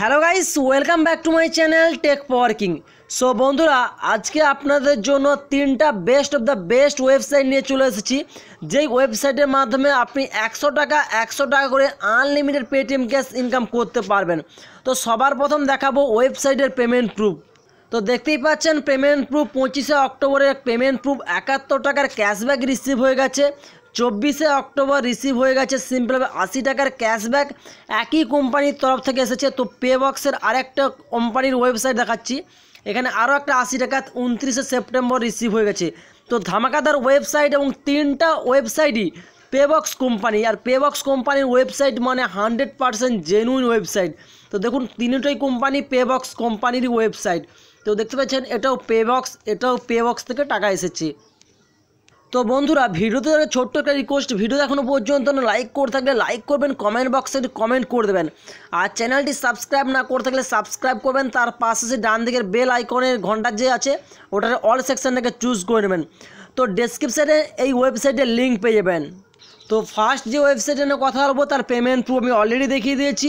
hello guys welcome back to my channel tech power king so বন্ধুরা আজকে আপনাদের জন্য তিনটা best of the best website নিয়ে চলে এসেছি যেই ওয়েবসাইটের মাধ্যমে আপনি একশো টাকা একশো টাকা করে আনলিমিটেড পেটিএম ক্যাশ ইনকাম করতে পারবেন তো সবার প্রথম দেখাবো ওয়েবসাইটের পেমেন্ট প্রুফ তো দেখতেই পাচ্ছেন পেমেন্ট প্রুফ পঁচিশে অক্টোবরের পেমেন্ট প্রুফ একাত্তর টাকার ক্যাশব্যাক রিসিভ হয়ে গেছে চব্বিশে অক্টোবর রিসিভ হয়ে গেছে সিম্পলভাবে আশি টাকার ক্যাশব্যাক একই কোম্পানির তরফ থেকে এসেছে তো পে বক্সের আরেকটা কোম্পানির ওয়েবসাইট দেখাচ্ছি এখানে আরও একটা আশি টাকা উনত্রিশে সেপ্টেম্বর রিসিভ হয়ে গেছে তো ধামাকাদার ওয়েবসাইট এবং তিনটা ওয়েবসাইটই পেবক্স কোম্পানি আর পেবক্স কোম্পানির ওয়েবসাইট মানে হান্ড্রেড পারসেন্ট জেনুইন ওয়েবসাইট তো দেখুন তিনটাই কোম্পানি পেবক্স কোম্পানির ওয়েবসাইট তো দেখতে পাচ্ছেন এটাও পেবক্স এটাও পেবক্স থেকে টাকা এসেছে তো বন্ধুরা ভিডিওতে ছোট্ট একটা রিকোয়েস্ট ভিডিও এখনও পর্যন্ত লাইক করে থাকলে লাইক করবেন কমেন্ট বক্সে কমেন্ট করে দেবেন আর চ্যানেলটি সাবস্ক্রাইব না করে থাকলে সাবস্ক্রাইব করবেন তার পাশে যে ডান দিকের বেল আইকনের ঘন্টা যে আছে ওটার অল সেকশনটাকে চুজ করে নেবেন তো ডেসক্রিপশানে এই ওয়েবসাইটের লিঙ্ক পেয়ে যাবেন তো ফার্স্ট যে ওয়েবসাইটে নিয়ে কথা বলবো তার পেমেন্ট প্রুফ আমি অলরেডি দেখিয়ে দিয়েছি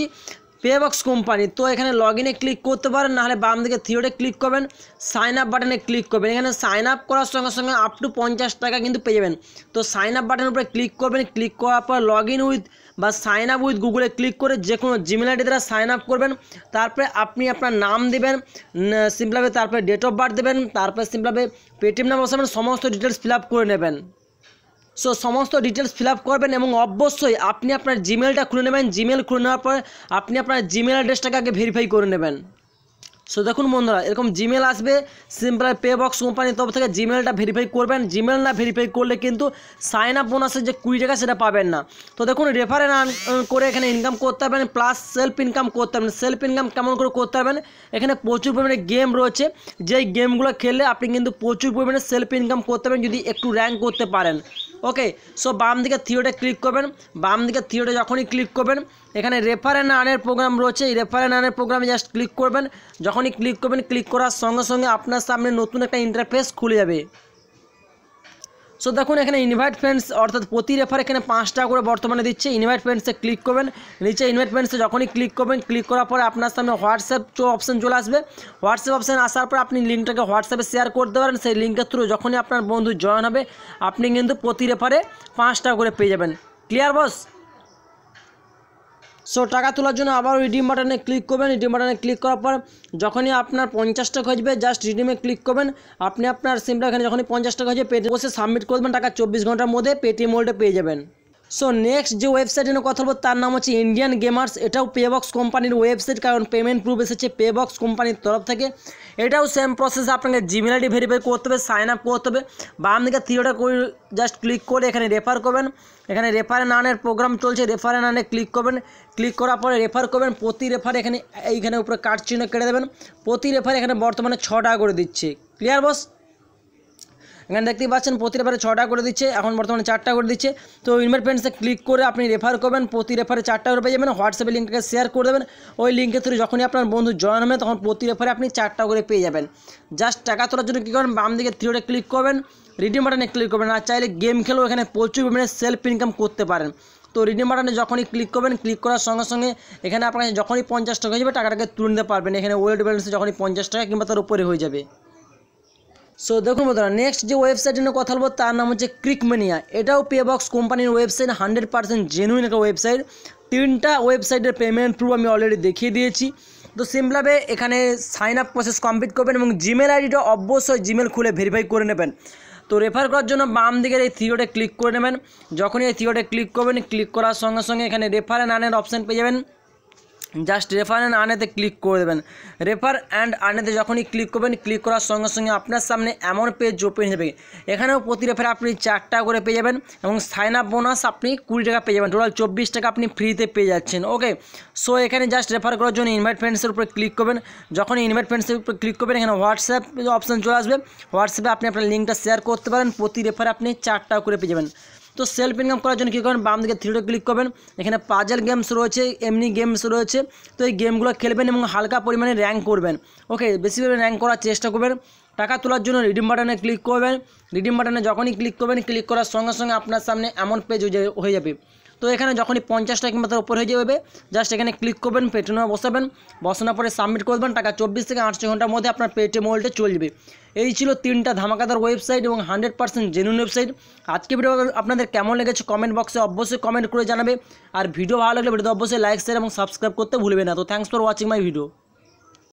পেবক্স কোম্পানি তো এখানে লগ ইনে ক্লিক করতে পারেন নাহলে বাম দিকে থিওডে ক্লিক করবেন সাইন আপ বাটনে ক্লিক করবেন এখানে সাইন আপ করার সঙ্গে সঙ্গে আপ টু পঞ্চাশ টাকা কিন্তু পেয়ে যাবেন তো সাইন আপ বাটনের উপরে ক্লিক করবেন ক্লিক করার পর লগ ইন উইথ বা সাইন আপ উইথ গুগলে ক্লিক করে যে কোনো জিমেল আইডি দ্বারা সাইন আপ করবেন তারপরে আপনি আপনার নাম দেবেন সিম্পলভাবে তারপরে ডেট অফ বার্থ দেবেন তারপরে সিম্পলভাবে পেটিএম নাম্বার বসাবেন সমস্ত ডিটেলস ফিল আপ করে নেবেন সো সমস্ত ডিটেলস ফিল আপ করবেন এবং অবশ্যই আপনি আপনার জিমেলটা খুলে নেবেন জিমেল খুলে নেওয়ার পর আপনি আপনার জিমেল অ্যাড্রেসটাকে আগে ভেরিফাই করে নেবেন সো দেখুন বন্ধুরা এরকম জিমেল আসবে সিম্পল পে বক্স কোম্পানির তরফ থেকে জিমেলটা ভেরিফাই করবেন জিমেল না ভেরিফাই করলে কিন্তু সাইন আপ বোনাসের যে কুড়ি টাকা সেটা পাবেন না তো দেখুন রেফারেল করে এখানে ইনকাম করতে পারবেন প্লাস সেলফ ইনকাম করতে পারবেন সেলফ ইনকাম কেমন করে করতে পারবেন এখানে প্রচুর পরিমাণে গেম রয়েছে যেই গেমগুলো খেললে আপনি কিন্তু প্রচুর পরিমাণে সেলফ ইনকাম করতে পারবেন যদি একটু র্যাঙ্ক করতে পারেন ওকে সো বাম দিকে থিওটে ক্লিক করবেন বাম দিকে থিওটে যখনই ক্লিক করবেন এখানে রেফার অ্যান্ড আর্নের প্রোগ্রাম রয়েছে এই রেফার অ্যান্ড আর্নের প্রোগ্রামে জাস্ট ক্লিক করবেন যখনই ক্লিক করবেন ক্লিক করার সঙ্গে সঙ্গে আপনার সামনে নতুন একটা ইন্টারফেস খুলে যাবে সো দেখুন এখানে ইনভাইট ফ্রেন্ডস অর্থাৎ প্রতি রেফার এখানে পাঁচ টাকা করে বর্তমানে দিচ্ছে ইনভাইট ফ্রেন্ডসে ক্লিক করবেন নিচে ইনভাইট ফ্রেন্ডসে যখনই ক্লিক করবেন ক্লিক করার পরে আপনার সামনে হোয়াটসঅ্যাপ অপশান চলে আসবে হোয়াটসঅ্যাপ অপশান আসার পর আপনি লিঙ্কটাকে হোয়াটসঅ্যাপে শেয়ার করতে পারেন সেই লিঙ্কের থ্রু যখনই আপনার বন্ধু জয়েন হবে আপনি কিন্তু প্রতি রেফারে পাঁচ টাকা করে পেয়ে যাবেন ক্লিয়ার বস সো টাকা তোলার জন্য আবার রিডিম বাটনে ক্লিক করবেন রিডিম বাটনে ক্লিক করার পর যখনই আপনার পঞ্চাশটা খোঁজবে জাস্ট রিডিমে ক্লিক করবেন আপনি আপনার সিমটা এখানে যখনই পঞ্চাশটা খুঁজবে পেটিএম বসে সাবমিট করবেন টাকা চব্বিশ ঘন্টার মধ্যে পেটিএম ওল্ডে পেয়ে যাবেন সো নেক্সট যে ওয়েবসাইট নিয়ে কথা বলবো তার নাম হচ্ছে ইন্ডিয়ান গেমার্স এটাও পেবক্স কোম্পানির ওয়েবসাইট কারণ পেমেন্ট প্রুফ এসেছে পেবক্স কোম্পানির তরফ থেকে এটাও সেম প্রসেস আপনাকে জিমেল আইডি ভেরিফাই করতে হবে সাইন আপ করতে হবে বাম দিকে থিওটা করে জাস্ট ক্লিক করে এখানে রেফার করবেন এখানে রেফার নানের প্রোগ্রাম চলছে রেফার নানে ক্লিক করবেন ক্লিক করার পরে রেফার করবেন প্রতি রেফার এখানে এইখানে উপরে কাট চিহ্ন কেটে দেবেন প্রতি রেফার এখানে বর্তমানে ছ টাকা করে দিচ্ছে ক্লিয়ার বস এখানে দেখতেই পাচ্ছেন রেফারে ছটা করে দিচ্ছে এখন বর্তমানে চারটা করে দিচ্ছে তো ইনভার পেন্টসে ক্লিক করে আপনি রেফার করবেন প্রতি রেফারে চারটা করে পেয়ে যাবেন হোয়াটসঅ্যাপে লিঙ্কটাকে শেয়ার করে দেবেন ওই লিঙ্কের থ্রু যখনই আপনার বন্ধু জয়েন হবে তখন প্রতি রেফারে আপনি চারটা করে পেয়ে যাবেন জাস্ট টাকা তোলার জন্য কী করবেন বাম দিকে থ্রিওটা ক্লিক করবেন রিডিম বাটনে ক্লিক করবেন আর চাইলে গেম খেলেও এখানে প্রচুর পরিমাণে সেলফ ইনকাম করতে পারেন তো রিডিম বাটনে যখনই ক্লিক করবেন ক্লিক করার সঙ্গে সঙ্গে এখানে আপনার যখনই পঞ্চাশ টাকা হয়ে যাবে টাকাটাকে তুলে নিতে পারবেন এখানে ওয়েট ব্যালেন্সে যখনই পঞ্চাশ টাকা কিংবা তার উপরে হয়ে যাবে সো দেখুন বন্ধুরা নেক্সট যে ওয়েবসাইট নিয়ে কথা বলবো তার নাম হচ্ছে ক্রিকমেনিয়া এটাও পেবক্স কোম্পানির ওয়েবসাইট হান্ড্রেড পার্সেন্ট জেনুইন একটা ওয়েবসাইট তিনটা ওয়েবসাইটের পেমেন্ট প্রুফ আমি অলরেডি দেখিয়ে দিয়েছি তো সিমলাবে এখানে সাইন আপ প্রসেস কমপ্লিট করবেন এবং জিমেল আইডিটা অবশ্যই জিমেল খুলে ভেরিফাই করে নেবেন তো রেফার করার জন্য বাম দিকের এই থিওটে ক্লিক করে নেবেন যখনই এই থিওটে ক্লিক করবেন ক্লিক করার সঙ্গে সঙ্গে এখানে রেফার অ্যান্ড আনের অপশান পেয়ে যাবেন জাস্ট রেফার অ্যান্ড আনেতে ক্লিক করে দেবেন রেফার অ্যান্ড আনেতে যখনই ক্লিক করবেন ক্লিক করার সঙ্গে সঙ্গে আপনার সামনে এমন পেজ ওপেন হয়ে যাবে এখানেও প্রতি রেফারে আপনি চারটা করে পেয়ে যাবেন এবং সাইন আপ বোনাস আপনি কুড়ি টাকা পেয়ে যাবেন টোটাল চব্বিশ টাকা আপনি ফ্রিতে পেয়ে যাচ্ছেন ওকে সো এখানে জাস্ট রেফার করার জন্য ইনভাইট ফ্রেন্ডসের উপরে ক্লিক করবেন যখন ইনভাইট ফ্রেন্ডসের উপরে ক্লিক করবেন এখানে হোয়াটসঅ্যাপ অপশান চলে আসবে হোয়াটসঅ্যাপে আপনি আপনার লিঙ্কটা শেয়ার করতে পারেন প্রতি রেফারে আপনি চারটা করে পেয়ে যাবেন তো সেলফ ইনকাম করার জন্য কী করবেন বাম দিকে থ্রিডে ক্লিক করবেন এখানে পাজেল গেমস রয়েছে এমনি গেমস রয়েছে তো এই গেমগুলো খেলবেন এবং হালকা পরিমাণে র্যাঙ্ক করবেন ওকে বেশি র্যাঙ্ক করার চেষ্টা করবেন টাকা তোলার জন্য রিডিম বাটনে ক্লিক করবেন রিডিম বাটনে যখনই ক্লিক করবেন ক্লিক করার সঙ্গে সঙ্গে আপনার সামনে এমন পেজ হয়ে যাবে তো এখানে যখনই টাকা কিংবা তার উপর হয়ে যাবে জাস্ট এখানে ক্লিক করবেন পেটিএমে বসাবেন বসানোর পরে সাবমিট করবেন টাকা চব্বিশ থেকে আটশো ঘন্টার মধ্যে আপনার পেটিএম ওয়ালেটে চলবে এই ছিল তিনটা ধামাকাদার ওয়েবসাইট এবং হান্ড্রেড পার্সেন্ট জেনুইন ওয়েবসাইট আজকে ভিডিও আপনাদের কেমন লেগেছে কমেন্ট বক্সে অবশ্যই কমেন্ট করে জানাবে আর ভিডিও ভালো লাগলে ভিডিও অবশ্যই লাইক শেয়ার এবং সাবস্ক্রাইব করতে ভুলবে না তো thanks for watching my video